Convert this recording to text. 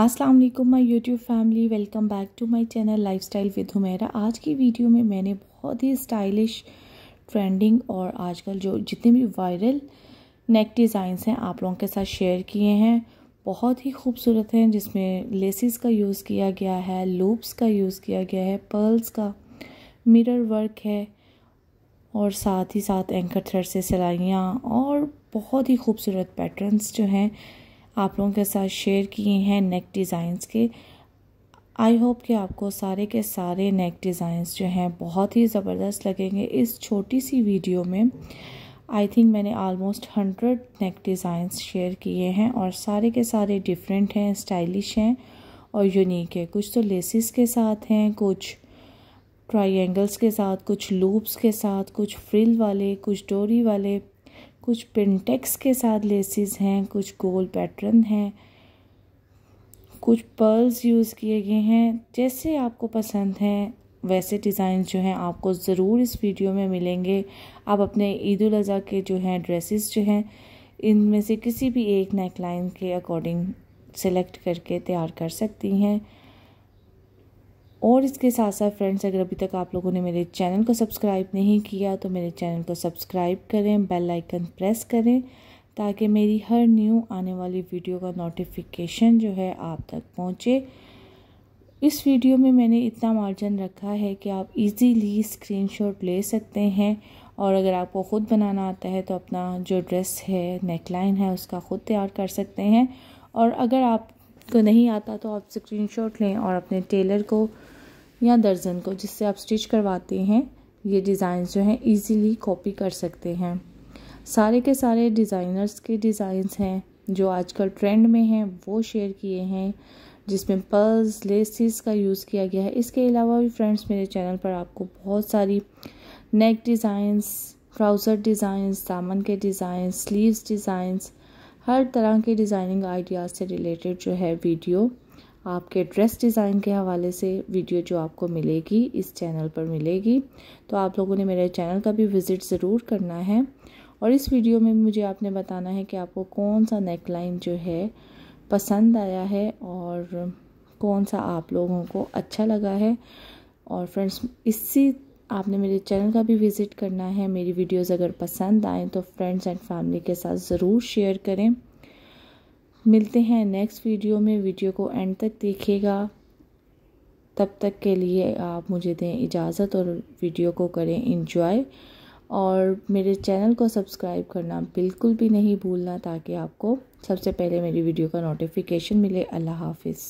अस्सलाम वालेकुम my YouTube family welcome back to my channel lifestyle with Humera आज की वीडियो में मैंने बहुत ही स्टाइलिश ट्रेंडिंग और आजकल जो जितने भी वायरल नेक डिज़ाइंस हैं आप लोगों के साथ शेयर किए हैं बहुत ही खूबसूरत हैं जिसमें लेसिस का यूज़ किया गया है लूप्स का यूज़ किया गया है पर्ल्स का मिरर वर्क है और साथ ही साथ एंकर थ्रेड से सिलाइयाँ और बहुत ही खूबसूरत पैटर्न्स जो हैं आप लोगों के साथ शेयर किए हैं नेक डिज़ाइंस के आई होप कि आपको सारे के सारे नेक डिज़ाइंस जो हैं बहुत ही ज़बरदस्त लगेंगे इस छोटी सी वीडियो में आई थिंक मैंने almost hundred neck designs share किए हैं और सारे के सारे डिफरेंट हैं स्टाइलिश हैं और यूनिक है कुछ तो लेसिस के साथ हैं कुछ ट्राइंगल्स के साथ कुछ लूप्स के साथ कुछ फ्रिल वाले कुछ डोरी वाले कुछ पिनटेक्स के साथ लेसिस हैं कुछ गोल पैटर्न हैं कुछ पर्ल्स यूज़ किए गए हैं जैसे आपको पसंद हैं वैसे डिज़ाइन जो हैं आपको ज़रूर इस वीडियो में मिलेंगे आप अपने ईद अज़ी के जो हैं ड्रेसेस जो हैं इनमें से किसी भी एक नेकलाइन के अकॉर्डिंग सेलेक्ट करके तैयार कर सकती हैं और इसके साथ साथ फ्रेंड्स अगर अभी तक आप लोगों ने मेरे चैनल को सब्सक्राइब नहीं किया तो मेरे चैनल को सब्सक्राइब करें बेल आइकन प्रेस करें ताकि मेरी हर न्यू आने वाली वीडियो का नोटिफिकेशन जो है आप तक पहुँचे इस वीडियो में मैंने इतना मार्जिन रखा है कि आप इजीली स्क्रीनशॉट ले सकते हैं और अगर आपको ख़ुद बनाना आता है तो अपना जो ड्रेस है नेकलाइन है उसका ख़ुद तैयार कर सकते हैं और अगर आपको नहीं आता तो आप स्क्रीनशॉट लें और अपने टेलर को या दर्जन को जिससे आप स्टिच करवाते हैं ये डिज़ाइन जो हैं इजीली कॉपी कर सकते हैं सारे के सारे डिज़ाइनर्स के डिज़ाइंस हैं जो आजकल ट्रेंड में हैं वो शेयर किए हैं जिसमें पर्ल्स लेसिस का यूज़ किया गया है इसके अलावा भी फ्रेंड्स मेरे चैनल पर आपको बहुत सारी नेक डिज़ाइंस ट्राउज़र डिज़ाइंस दामन के डिज़ाइंस स्लीव्स डिज़ाइंस हर तरह के डिज़ाइनिंग आइडियाज़ से रिलेटेड जो है वीडियो आपके ड्रेस डिज़ाइन के हवाले से वीडियो जो आपको मिलेगी इस चैनल पर मिलेगी तो आप लोगों ने मेरे चैनल का भी विज़िट ज़रूर करना है और इस वीडियो में मुझे आपने बताना है कि आपको कौन सा नेक लाइन जो है पसंद आया है और कौन सा आप लोगों को अच्छा लगा है और फ्रेंड्स इसी आपने मेरे चैनल का भी विज़िट करना है मेरी वीडियोस अगर पसंद आएँ तो फ्रेंड्स एंड फैमिली के साथ ज़रूर शेयर करें मिलते हैं नेक्स्ट वीडियो में वीडियो को एंड तक देखिएगा तब तक के लिए आप मुझे दें इजाज़त और वीडियो को करें इंजॉय और मेरे चैनल को सब्सक्राइब करना बिल्कुल भी नहीं भूलना ताकि आपको सबसे पहले मेरी वीडियो का नोटिफिकेशन मिले अल्लाह हाफिज़